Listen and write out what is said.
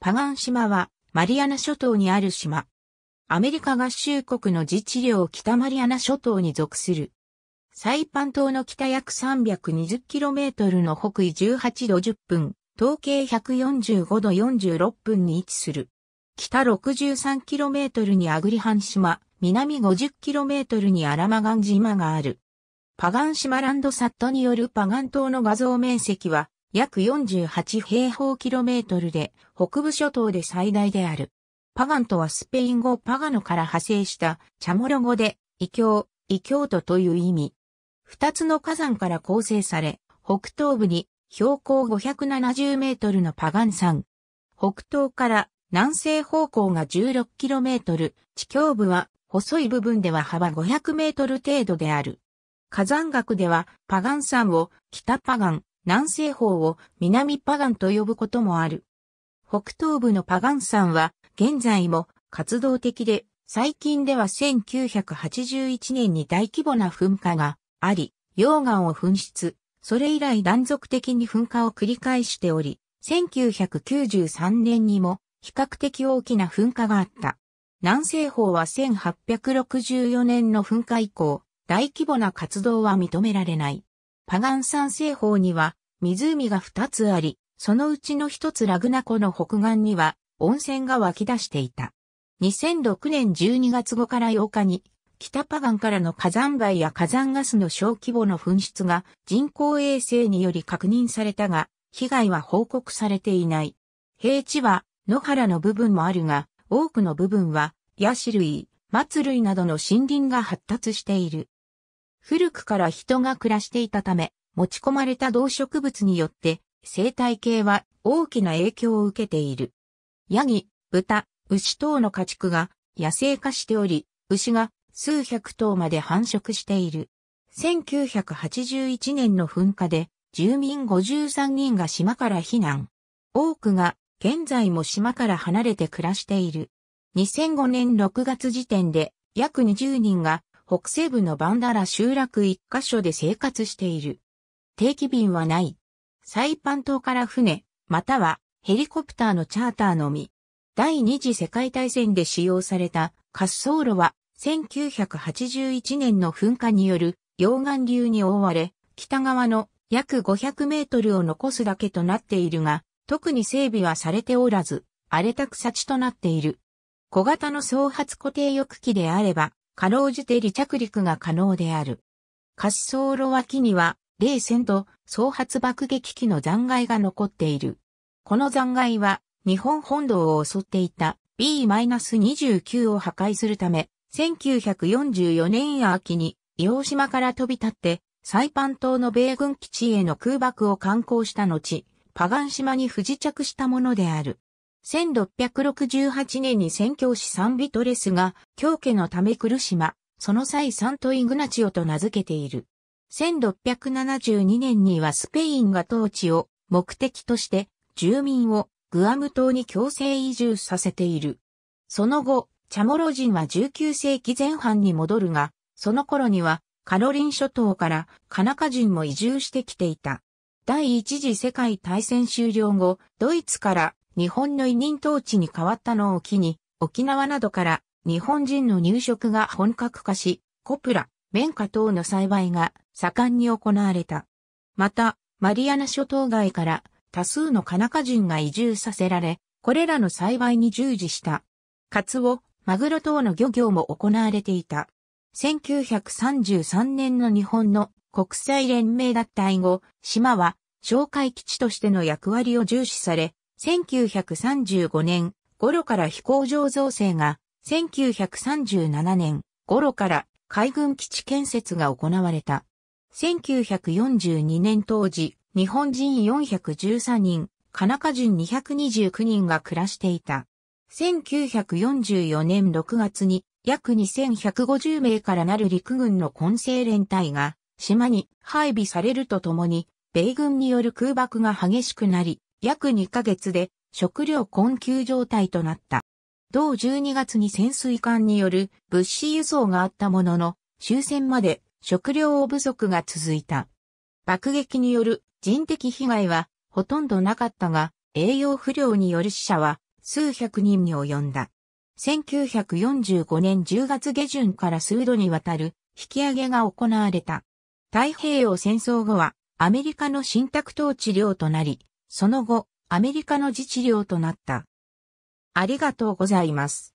パガン島はマリアナ諸島にある島。アメリカ合衆国の自治領北マリアナ諸島に属する。サイパン島の北約 320km の北緯18度10分、東経145度46分に位置する。北 63km にアグリハン島、南 50km にアラマガン島がある。パガン島ランドサットによるパガン島の画像面積は約48平方キロメートルで、北部諸島で最大である。パガンとはスペイン語パガノから派生したチャモロ語で、異教、異教徒という意味。二つの火山から構成され、北東部に標高570メートルのパガン山。北東から南西方向が16キロメートル、地境部は細い部分では幅500メートル程度である。火山学ではパガン山を北パガン、南西方を南パガンと呼ぶこともある。北東部のパガン山は現在も活動的で、最近では1981年に大規模な噴火があり、溶岩を噴出、それ以来断続的に噴火を繰り返しており、1993年にも比較的大きな噴火があった。南西方は1864年の噴火以降、大規模な活動は認められない。パガン山西方には湖が2つあり、そのうちの1つラグナ湖の北岸には温泉が湧き出していた。2006年12月5から8日に北パガンからの火山灰や火山ガスの小規模の噴出が人工衛星により確認されたが、被害は報告されていない。平地は野原の部分もあるが、多くの部分はヤシ類、松類などの森林が発達している。古くから人が暮らしていたため、持ち込まれた動植物によって生態系は大きな影響を受けている。ヤギ、豚、牛等の家畜が野生化しており、牛が数百頭まで繁殖している。1981年の噴火で住民53人が島から避難。多くが現在も島から離れて暮らしている。2005年6月時点で約20人が北西部のバンダラ集落一箇所で生活している。定期便はない。サイパン島から船、またはヘリコプターのチャーターのみ。第二次世界大戦で使用された滑走路は1981年の噴火による溶岩流に覆われ、北側の約500メートルを残すだけとなっているが、特に整備はされておらず、荒れた草地となっている。小型の総発固定翼機であれば、かろうじて離着陸が可能である。滑走路脇には、冷戦と総発爆撃機の残骸が残っている。この残骸は、日本本土を襲っていた B-29 を破壊するため、1944年秋に、洋島から飛び立って、サイパン島の米軍基地への空爆を観光した後、パガン島に不時着したものである。1668年に宣教師サンビトレスが、教家のため来る島、その際サントイグナチオと名付けている。1672年にはスペインが統治を目的として、住民をグアム島に強制移住させている。その後、チャモロ人は19世紀前半に戻るが、その頃にはカロリン諸島からカナカ人も移住してきていた。第一次世界大戦終了後、ドイツから日本の委任統治に変わったのを機に、沖縄などから日本人の入植が本格化し、コプラ、綿花等の栽培が盛んに行われた。また、マリアナ諸島外から多数のカナカ人が移住させられ、これらの栽培に従事した。カツオ、マグロ等の漁業も行われていた。1933年の日本の国際連盟脱退後、島は哨戒基地としての役割を重視され、1935年頃から飛行場造成が、1937年頃から海軍基地建設が行われた。1942年当時、日本人413人、カナカ人229人が暮らしていた。1944年6月に約2150名からなる陸軍の混成連隊が島に配備されるとともに米軍による空爆が激しくなり、約2ヶ月で食料困窮状態となった。同12月に潜水艦による物資輸送があったものの、終戦まで食料不足が続いた。爆撃による人的被害はほとんどなかったが、栄養不良による死者は数百人に及んだ。1945年10月下旬から数度にわたる引き上げが行われた。太平洋戦争後はアメリカの新宅統治領となり、その後、アメリカの自治領となった。ありがとうございます。